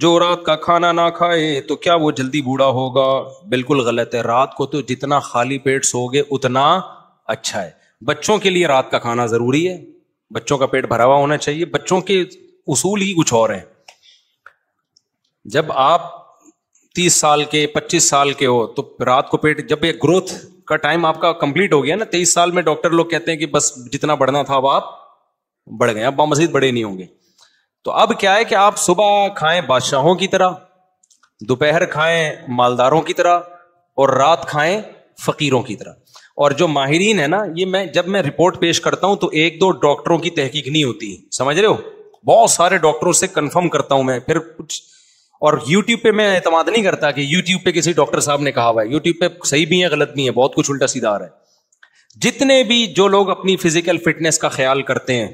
जो रात का खाना ना खाए तो क्या वो जल्दी बूढ़ा होगा बिल्कुल गलत है रात को तो जितना खाली पेट सोगे उतना अच्छा है बच्चों के लिए रात का खाना जरूरी है बच्चों का पेट भरा हुआ होना चाहिए बच्चों के उसूल ही कुछ और हैं जब आप तीस साल के पच्चीस साल के हो तो रात को पेट जब ये ग्रोथ का टाइम आपका कंप्लीट हो गया ना तेईस साल में डॉक्टर लोग कहते हैं कि बस जितना बढ़ना था अब आप बढ़ गए अब मजीद बड़े नहीं होंगे तो अब क्या है कि आप सुबह खाएं बादशाहों की तरह दोपहर खाएं मालदारों की तरह और रात खाएं फकीरों की तरह और जो माहरीन है ना ये मैं जब मैं रिपोर्ट पेश करता हूं तो एक दो डॉक्टरों की तहकीक नहीं होती समझ रहे हो बहुत सारे डॉक्टरों से कंफर्म करता हूं मैं फिर कुछ और यूट्यूब पे मैं एतमाद नहीं करता कि यूट्यूब पे किसी डॉक्टर साहब ने कहा हुआ है यूट्यूब पे सही भी है गलत भी है बहुत कुछ उल्टा सीधा आ रहा है जितने भी जो लोग अपनी फिजिकल फिटनेस का ख्याल करते हैं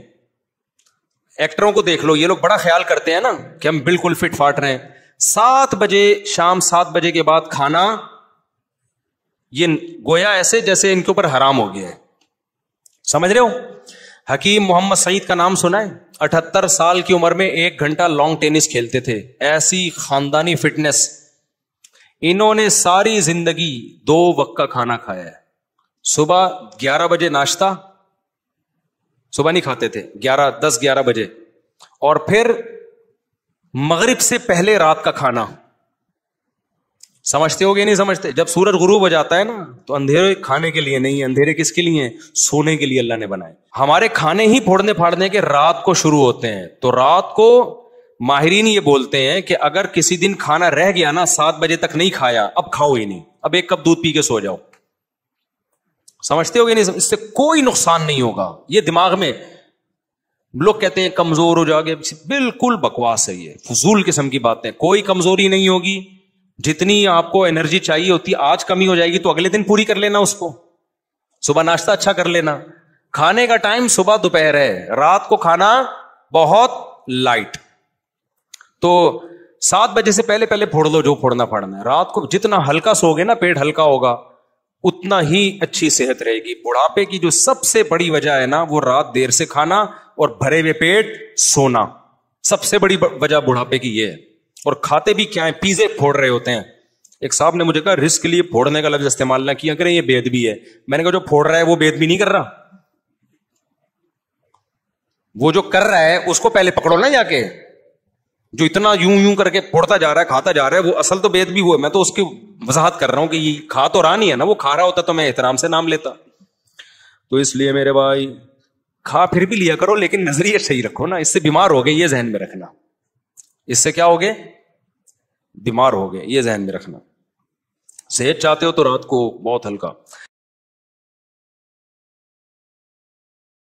एक्टरों को देख लो ये लोग बड़ा ख्याल करते हैं ना कि हम बिल्कुल फिट फाट रहे हैं सात बजे शाम सात बजे के बाद खाना ये गोया ऐसे जैसे इनके ऊपर हराम हो गया है समझ रहे हो हकीम मोहम्मद सईद का नाम सुना है अठहत्तर साल की उम्र में एक घंटा लॉन्ग टेनिस खेलते थे ऐसी खानदानी फिटनेस इन्होंने सारी जिंदगी दो वक्त का खाना खाया है सुबह ग्यारह बजे नाश्ता सुबह नहीं खाते थे ग्यारह दस ग्यारह बजे और फिर मगरिब से पहले रात का खाना समझते हो गए नहीं समझते जब सूरज गुरु हो जाता है ना तो अंधेरे खाने के लिए नहीं अंधेरे किसके लिए सोने के लिए अल्लाह ने बनाए हमारे खाने ही फोड़ने फाड़ने के रात को शुरू होते हैं तो रात को माहरीन ये बोलते हैं कि अगर किसी दिन खाना रह गया ना सात बजे तक नहीं खाया अब खाओ ही नहीं अब एक कप दूध पी के सो जाओ समझते हो गए नहीं इससे कोई नुकसान नहीं होगा ये दिमाग में लोग कहते हैं कमजोर हो जाओगे बिल्कुल बकवास है ये फजूल किस्म की बातें कोई कमजोरी नहीं होगी जितनी आपको एनर्जी चाहिए होती आज कमी हो जाएगी तो अगले दिन पूरी कर लेना उसको सुबह नाश्ता अच्छा कर लेना खाने का टाइम सुबह दोपहर है रात को खाना बहुत लाइट तो सात बजे से पहले पहले फोड़ दो जो फोड़ना फाड़ना रात को जितना हल्का सोगे ना पेट हल्का होगा उतना ही अच्छी सेहत रहेगी बुढ़ापे की जो सबसे बड़ी वजह है ना वो रात देर से खाना और भरे हुए पेट सोना सबसे बड़ी वजह बुढ़ापे की ये है और खाते भी क्या है पीजे फोड़ रहे होते हैं एक साहब ने मुझे कहा रिस्क के लिए फोड़ने का लफ्ज इस्तेमाल ना किया करें ये भी है मैंने कहा जो फोड़ रहा है वो बेद भी नहीं कर रहा वो जो कर रहा है उसको पहले पकड़ो ना जाके जो इतना यूं यूं करके फोड़ता जा रहा है खाता जा रहा है वो असल तो बेद भी हुआ मैं तो उसके वजाहत कर रहा हूं कि ये खा तो रहा नहीं है ना वो खा रहा होता तो मैं एहतराम से नाम लेता तो इसलिए मेरे भाई खा फिर भी लिया करो लेकिन नजरिए सही रखो ना इससे बीमार हो गए ये जहन में रखना इससे क्या हो गए बीमार हो गए ये जहन में रखना सेहत चाहते हो तो रात को बहुत हल्का